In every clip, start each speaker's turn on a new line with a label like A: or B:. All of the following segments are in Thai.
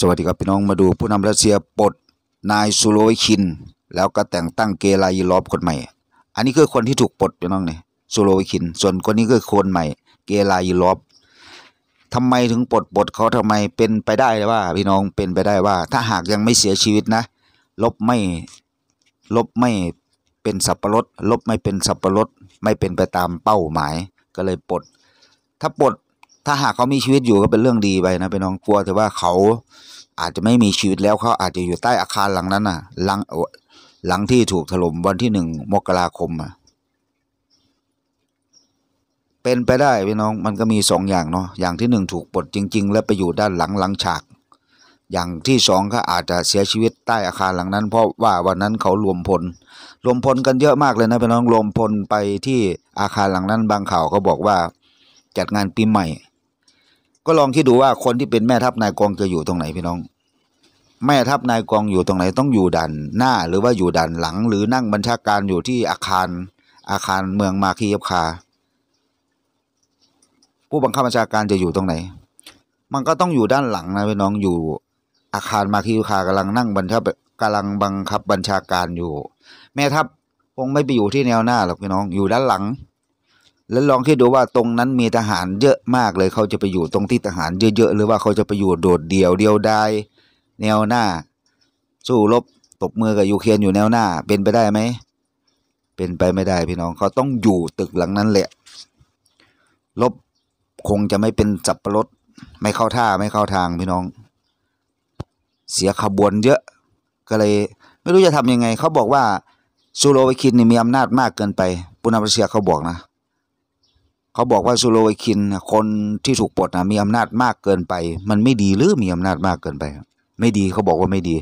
A: สวัสดีครับ พี่น้องมาดูผู้นำรัสเซียปลดนายซูโรวิคิน แล้วก็แต่งตั้งเกลายลอบคนใหม่อันนี้คือคนที่ถูกปลดพี่น้องเนี่ยซูโรวิคิน ส่วนคนนี้คือคนใหม่ เกลายลอบทำไมถึงปลดปลดเขาทำไมเป็นไปได้ว่าพี่น้องเป็นไปได้ว่า ถ้าหากยังไม่เสียชีวิตนะ ลบไม่ลบไม่เป็นสับปะรด ลบไม่เป็นสับปะรดไม่เป็นไปตามเป้าหมายก็เลยปลดถ้าปลดถ้าหากเขามีชีวิตอยู่ก็เป็นเรื่องดีไปนะไปน้องกลัว แต่ว่าเขาอาจจะไม่มีชีวิตแล้วเขาอาจจะอยู่ใต้อาคารหลังนั้นน่ะหลังหลังที่ถูกถล่มวันที่หนึ่งมกราคมอ่ะเป็นไปได้พี่น้องมันก็มีสองอย่างเนาะอย่างที่หนึ่งถูกปลดจริง ๆ แล้วไปอยู่ด้านหลังหลังฉาก อย่างที่สองก็อาจจะเสียชีวิตใต้อาคารหลังนั้น เพราะว่าวันนั้นเขารวมพลรวมพลกันเยอะมากเลยนะพี่น้องรวมพลไปที่อาคารหลังนั้น บางข่าวก็บอกว่าจัดงานปีใหม่ก็ลองคิดดูว่าคนที่เป็นแม่ทัพนายกองจะอยู่ตรงไหนพี่น้อง แม่ทัพนายกองอยู่ตรงไหน ต้องอยู่ดัานหน้าหรือว่าอยู่ดัานหลัง หรือนั่งบัญชาการอยู่ที่อาคารอาคารเมืองมาคียบคา ผู้บังคับบัญชาการจะอยู่ตรงไหน มันก็ต้องอยู่ด้านหลังนะพี่น้องอยู่อาคารมาคียบคากำลังนั่งบัญชากำลังบังคับบัญชาการอยู่ แม่ทัพคงไม่ไปอยู่ที่แนวหน้าหรอกพี่น้อง อยู่ด้านหลังแล้วลองคิดดูว่าตรงนั้นมีทหารเยอะมากเลย เขาจะไปอยู่ตรงที่ทหารเยอะๆ หรือว่าเขาจะไปอยู่โดดเดี่ยวเดียวดายแนวหน้า สู้รบ ตบมือกับยูเครนอยู่แนวหน้า เป็นไปได้ไหม เป็นไปไม่ได้พี่น้อง เขาต้องอยู่ตึกหลังนั้นแหละรบคงจะไม่เป็นจับประรด ไม่เข้าท่าไม่เข้าทางพี่น้อง เสียขบวนเยอะก็เลย ไม่รู้จะทำยังไง เขาบอกว่าซูโรวิคินนี่มีอำนาจมากเกินไปปุณณปะเชียเขาบอกนะเขาบอกว่าซูโลวิคินคนที่ถูกปลดนะมีอำนาจมากเกินไป มันไม่ดีหรือมีอำนาจมากเกินไป ไม่ดี เขาบอกว่าไม่ดี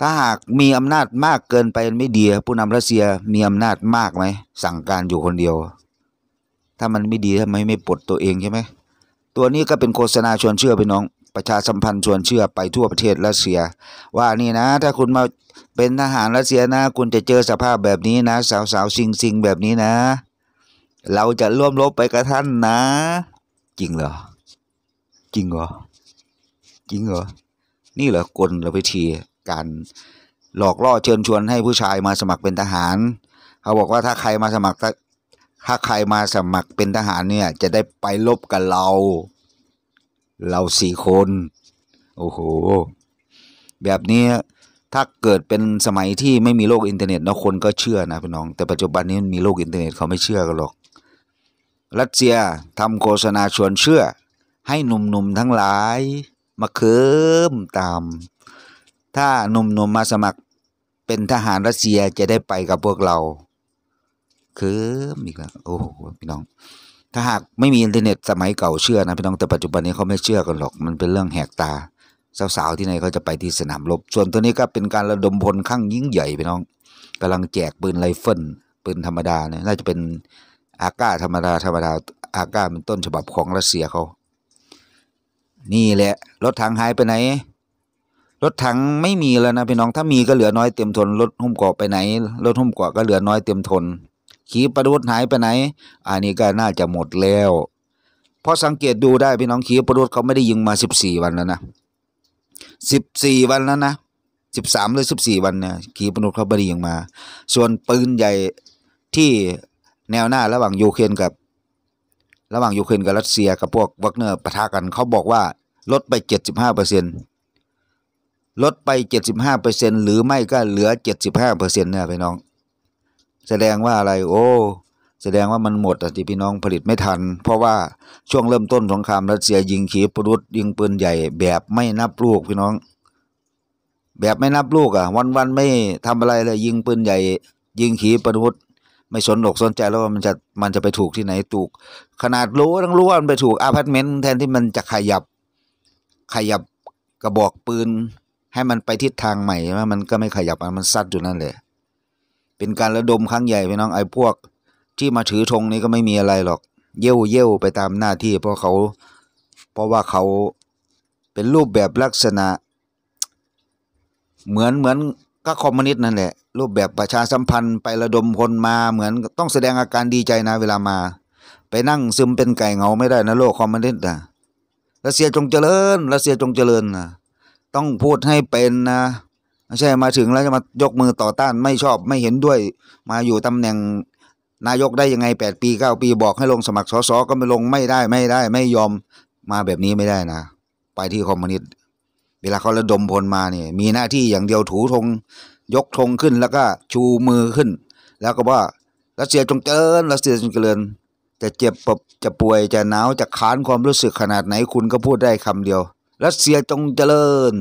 A: ถ้าหากมีอำนาจมากเกินไปไม่ดีผู้นำรัสเซียมีอำนาจมากไหม สั่งการอยู่คนเดียว ถ้ามันไม่ดีทำไมไม่ปลดตัวเองใช่ไหม ตัวนี้ก็เป็นโฆษณาชวนเชื่อไปน้อง ประชาสัมพันธ์ชวนเชื่อไปทั่วประเทศรัสเซีย ว่านี่นะ ถ้าคุณมาเป็นทหารรัสเซียนะ คุณจะเจอสภาพแบบนี้นะ สาวๆซิงซิงแบบนี้นะเราจะร่วมรบไปกับท่านนะ จริงเหรอ จริงเหรอ จริงเหรอ นี่เหรอกลเราไวิธีการหลอกล่อเชิญชวนให้ผู้ชายมาสมัครเป็นทหาร เขาบอกว่าถ้าใครมาสมัคร ถ้าใครมาสมัครเป็นทหารเนี่ย จะได้ไปลบกับเรา เราสี่คน โอ้โห แบบนี้ถ้าเกิดเป็นสมัยที่ไม่มีโลกอินเทอร์เน็ตนะคนก็เชื่อนะพี่น้อง แต่ปัจจุบันนี้มีโลกอินเทอร์เน็ตเขาไม่เชื่อกันหรอกรัสเซียทำโฆษณาชวนเชื่อ ให้หนุ่มๆทั้งหลายมาเคิมตาม ถ้าหนุ่มๆมมาสมัครเป็นทหารรัสเซียจะได้ไปกับพวกเราเคิมอีกแล้วโอ้โหพี่น้อง ถ้าหากไม่มีอินเทอร์เน็ตสมัยเก่าเชื่อนะพี่น้องแต่ปัจจุบันนี้เขาไม่เชื่อกันหรอกมันเป็นเรื่องแหกตาสาวๆที่ไหนเขาจะไปที่สนามรบ ส่วนตัวนี้ก็เป็นการระดมพลข้างยิ่งใหญ่พี่น้อง กำลังแจกปืนไรเฟิลปืนธรรมดาเนี่ยน่าจะเป็นอาก้าธรรมดาธรรมดาอาก้าเป็นต้นฉบับของรัสเซียเขา นี่แหละ รถถังหายไปไหน รถถังไม่มีแล้วนะพี่น้องถ้ามีก็เหลือน้อยเต็มทนรถหุ้มเกาะไปไหนรถหุ้มเกาะก็เหลือน้อยเต็มทนขีปนาวุธหายไปไหนอันนี้ก็น่าจะหมดแล้วพราะสังเกตดูได้พี่น้องขีปนาวุธเขาไม่ได้ยิงมาสิบสี่วันแล้วนะสิบสี่วันแล้วนะสิบสามหรือสิบสี่วันเนี่ยขีปนาวุธเขาไม่ได้ยิงมา ส่วนปืนใหญ่ที่แนวหน้าระหว่างยูเครนกับ ระหว่างยูเครนกับรัสเซียกับพวกวัคเนอร์ปะทะกันเขาบอกว่าลดไป 75เปอร์เซ็นต์ลดไป 75เปอร์เซ็นต์หรือไม่ก็เหลือ 75เปอร์เซ็นต์นะพี่น้อง แสดงว่าอะไรโอ้ แสดงว่ามันหมดที่พี่น้องผลิตไม่ทัน เพราะว่าช่วงเริ่มต้นสงครามรัสเซียยิงขีปนาวุธยิงปืนใหญ่ แบบไม่นับลูกพี่น้อง แบบไม่นับลูกอ่ะวันวันไม่ทำอะไรเลยยิงปืนใหญ่ ยิงขีปนาวุธไม่สนอกสนใจแล้วว่ามันจะมันจะไปถูกที่ไหนถูก ขนาดรู้ทั้งรู้ว่ามันไปถูกอาพาร์ตเมนต์แทนที่มันจะขยับขยับกระบอกปืน ให้มันไปทิศทางใหม่ใช่ไหมมันก็ไม่ขยับมันซัดอยู่นั่นแหละ เป็นการระดมครั้งใหญ่พี่น้องไอ้พวกที่มาถือธงนี้ก็ไม่มีอะไรหรอก เย่ยวเย่ยวไปตามหน้าที่เพราะเขา เพราะว่าเขาเป็นรูปแบบลักษณะ เหมือนเหมือนก็คอมมิวนิสต์นั่นแหละ รูปแบบประชาสัมพันธ์ไประดมคนมาเหมือนต้องแสดงอาการดีใจนะเวลามา ไปนั่งซึมเป็นไก่เงาไม่ได้นะโลกคอมมิวนิสต์นะรัสเซียจงเจริญรัสเซียจงเจริญนะต้องพูดให้เป็นนะไม่ใช่มาถึงแล้วจะมายกมือต่อต้านไม่ชอบไม่เห็นด้วย มาอยู่ตำแหน่งนายกได้ยังไงแปดปีเก้าปีบอกให้ลงสมัครสสก็ไม่ลงไม่ได้ไม่ได้ไม่ยอมมาแบบนี้ไม่ได้นะไปที่คอมมิวนิสต์เวลาเขาระดมพลมาเนี่ยมีหน้าที่อย่างเดียวถูธงยกธงขึ้น แล้วก็ชูมือขึ้น แล้วก็ว่ารัสเซียจงเจริญรัสเซียจงเจริญจะเจ็บปบจะป่วยจะหนาวจะขานความรู้สึกขนาดไหนคุณก็พูดได้คำเดียวรัสเซียจงเจริญ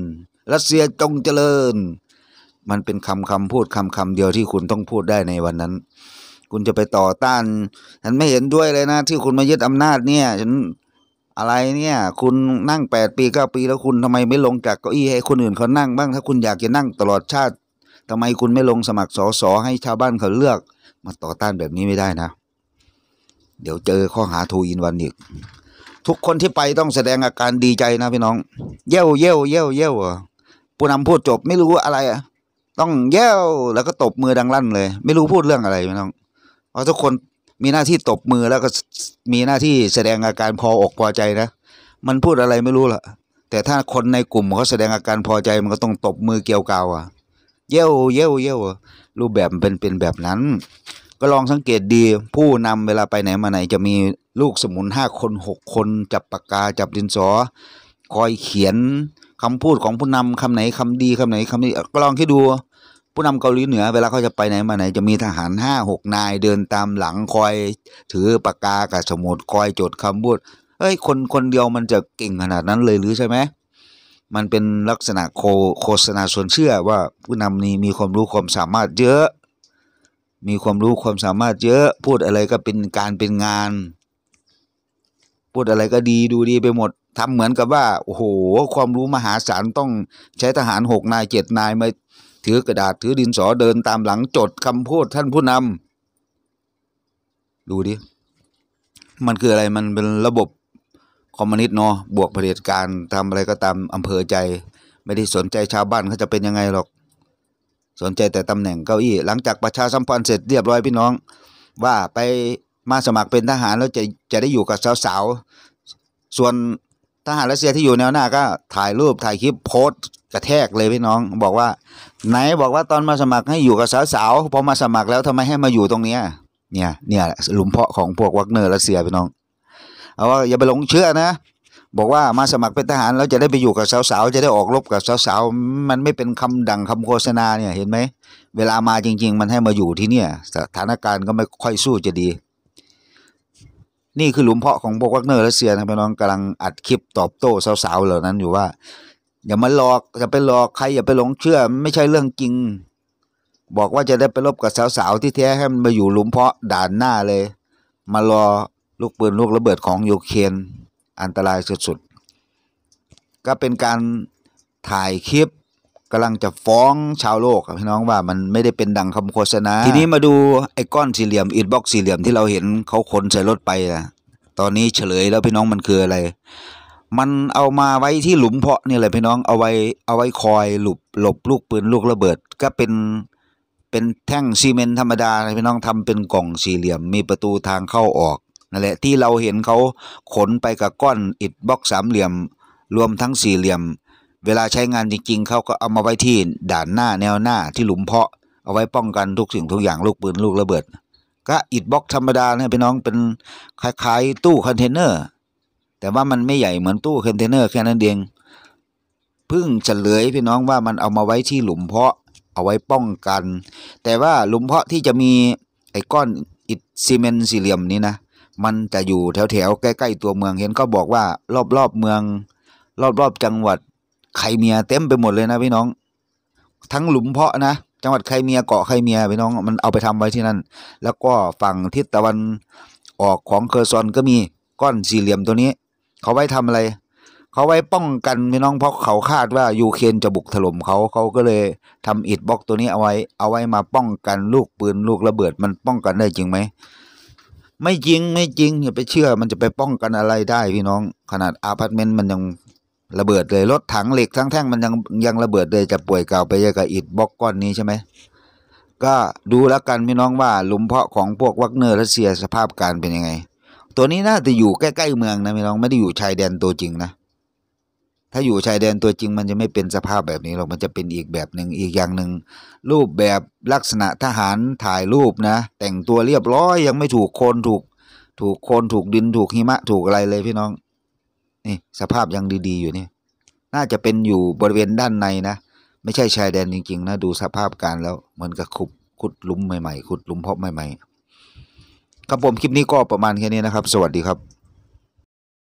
A: รัสเซียจงเจริญ มันเป็นคำคำพูดคำคำเดียวที่คุณต้องพูดได้ในวันนั้น คุณจะไปต่อต้านฉันไม่เห็นด้วยเลยนะที่คุณมายึดอำนาจเนี่ยฉันอะไรเนี่ยคุณนั่งแปดปีเก้าปีแล้วคุณทำไมไม่ลงจากเก้าอี้ให้คนอื่นเขานั่งบ้างถ้าคุณอยากจะนั่งตลอดชาติทำไมคุณไม่ลงสมัครสอสอให้ชาวบ้านเขาเลือกมาต่อต้านแบบนี้ไม่ได้นะ เดี๋ยวเจอข้อหาทูอินวันอีก ทุกคนที่ไปต้องแสดงอาการดีใจนะพี่น้องเย้วเย้วเย้วเย้วผู้นำพูดจบไม่รู้อะไรอะต้องเย้วแล้วก็ตบมือดังลั่นเลย ไม่รู้พูดเรื่องอะไรพี่น้องเพราะทุกคนมีหน้าที่ตบมือแล้วก็มีหน้าที่แสดงอาการพออกพอใจนะมันพูดอะไรไม่รู้ล่ะ แต่ถ้าคนในกลุ่มเขาแสดงอาการพอใจมันก็ต้องตบมือเกี่ยวกาวอ่ะเย้วเย้วเย้วรูปแบบเป็นเป็นแบบนั้น ก็ลองสังเกตดี ผู้นำเวลาไปไหนมาไหนจะมีลูกสมุนห้าคนหกคน จับปากกาจับดินสอคอยเขียนคำพูดของผู้นำคำไหนคำดีคำไหนคำนี้ก็ลองคิดดูผู้นำเกาหลีเหนือเวลาเขาจะไปไหนมาไหนจะมีทหารห้าหกนายเดินตามหลังคอย ถือปากกากับสมุดคอยจดคำพูดเอ้ยคนคนเดียวมันจะเก่งขนาดนั้นเลยหรือใช่ไหม มันเป็นลักษณะโคโฆษณาชวนเชื่อว่าผู้นำนี้มีความรู้ความสามารถเยอะ มีความรู้ความสามารถเยอะ พูดอะไรก็เป็นการเป็นงาน พูดอะไรก็ดีดูดีไปหมดทำเหมือนกับว่าโอ้โหความรู้มหาศาลต้องใช้ทหารหกนายเจ็ดนายมาถือกระดาษถือดินสอเดินตามหลังจดคำพูดท่านผู้นำดูดิ มันคืออะไรมันเป็นระบบ คอมมิวนิสต์เนาะบวกเผด็จการทำอะไรก็ตามอำเภอใจ ไม่ได้สนใจชาวบ้านเขาจะเป็นยังไงหรอก สนใจแต่ตำแหน่งเก้าอี้ หลังจากประชาสัมพันธ์เสร็จเรียบร้อยพี่น้อง ว่าไปมาสมัครเป็นทหารแล้วจะจะได้อยู่กับสาวๆ ส่วนทหารรัสเซียที่อยู่แนวหน้าก็ ถ่ายรูปถ่ายคลิปโพสกระแทกเลยพี่น้องบอกว่า ไหนบอกว่าตอนมาสมัครให้อยู่กับสาวๆพอมาสมัครแล้วทำไมให้มาอยู่ตรงเนี้ยเนี่ยเนี่ยหลุมเพาะของพวกวักเนอร์รัสเซียพี่น้องเอาว่าอย่าไปหลงเชื่อนะ บอกว่ามาสมัครเป็นทหารแล้วจะได้ไปอยู่กับสาวๆจะได้ออกรบกับสาวๆมันไม่เป็นคำดังคำโฆษณาเนี่ยเห็นไหมเวลามาจริง ๆ มันให้มาอยู่ที่เนี่ยสถานการณ์ก็ไม่ค่อยสู้จะดี นี่คือหลุมเพาะของพวกวักเนอร์รัสเซียนะพี่น้องกำลังอัดคลิปตอบโต้สาวๆเหล่านั้นอยู่ว่าอย่ามาหลอกอย่าไปหลอกใคร อย่าไปหลงเชื่อไม่ใช่เรื่องจริง บอกว่าจะได้ไปรบกับสาวๆ ที่แท้ให้มันมาอยู่หลุมเพาะด่านหน้าเลย มารอลูกปืนลูกระเบิดของโยเคนอันตรายสุดๆ ก็เป็นการถ่ายคลิปกำลังจะฟ้องชาวโลกพี่น้องว่า มันไม่ได้เป็นดังคำโฆษณาทีนี้มาดูไอ้ก้อนสี่เหลี่ยม อิฐบล็อกสี่เหลี่ยมที่เราเห็นเขาขนใส่รถไปนะตอนนี้เฉลยแล้วพี่น้องมันคืออะไรมันเอามาไว้ที่หลุมเพาะนี่แหละพี่น้อง เอาไว้ เอาไว้คอยหลบหลบลูกปืนลูกระเบิดก็เป็นเป็นแท่งซีเมนต์ธรรมดาพี่น้องทำเป็นกล่องสี่เหลี่ยมมีประตูทางเข้าออกนั่นแหละที่เราเห็นเขาขนไปกับก้อนอิฐบล็อกสามเหลี่ยมรวมทั้งสี่เหลี่ยม เวลาใช้งานจริงๆเขาก็เอามาไว้ที่ด่านหน้าแนวหน้าที่หลุมเพาะ เอาไว้ป้องกันทุกสิ่งทุกอย่างลูกปืนลูกระเบิดก็อิฐบล็อกธรรมดาเนี่ยพี่น้องเป็นคล้ายๆตู้คอนเทนเนอร์แต่ว่ามันไม่ใหญ่เหมือนตู้คอนเทนเนอร์แค่นั้นเองพึ่งเฉลยพี่น้องว่ามันเอามาไว้ที่หลุมเพาะเอาไว้ป้องกันแต่ว่าหลุมเพาะที่จะมีไอ้ก้อนอิฐซีเมนต์สี่เหลี่ยมนี้นะมันจะอยู่แถวๆใกล้ๆตัวเมืองเห็นก็บอกว่ารอบๆเมือง รอบๆจังหวัดไคเมียเต็มไปหมดเลยนะพี่น้อง ทั้งหลุมเพาะนะ จังหวัดไคเมียเกาะไคเมียพี่น้อง มันเอาไปทำไว้ที่นั่นแล้วก็ฝั่งทิศตะวันออกของเคอร์ซอนก็มีก้อนสี่เหลี่ยมตัวนี้เขาไว้ทำอะไร เขาไว้ป้องกันพี่น้องเพราะเขาคาดว่ายูเครนจะบุกถล่มเขาเขาก็เลย ทำอิดบล็อกตัวนี้เอาไว้ เอาไว้มาป้องกันลูกปืนลูกระเบิดมันป้องกันได้จริงไหม ไม่จริงไม่จริงอย่าไปเชื่อมันจะไปป้องกันอะไรได้พี่น้องขนาดอาพาร์ตเมนต์มันยังระเบิดเลยรถถังเหล็กทั้งแท่งมันยังยังระเบิดเลยจะป่วยเก่าไปยังกับอิดบล็อกก้อนนี้ใช่ไหมก็ดูแล้วกันพี่น้องว่าหลุมเพาะของพวกวัคเนอร์รัสเซียสภาพการเป็นยังไงตัวนี้น่าจะอยู่ใกล้ๆเมืองนะพี่น้องไม่ได้อยู่ชายแดนตัวจริงนะถ้าอยู่ชายแดนตัวจริง มันจะไม่เป็นสภาพแบบนี้หรอกมันจะเป็นอีกแบบหนึ่งอีกอย่างหนึ่งรูปแบบลักษณะทหารถ่ายรูปนะ แต่งตัวเรียบร้อยยังไม่ถูกโคนถูก ถูกโคนถูกดินถูกหิมะ ถูกอะไรเลยพี่น้องนี่สภาพยังดี ๆ อยู่นี่น่าจะเป็นอยู่บริเวณด้านในนะไม่ใช่ชายแดนจริง ๆนะดูสภาพการแล้วเหมือนกับขุดขุดลุมใหม่ๆขุดลุมเพาะใหม่ๆครับผมคลิปนี้ก็ประมาณแค่นี้นะครับ สวัสดีครับ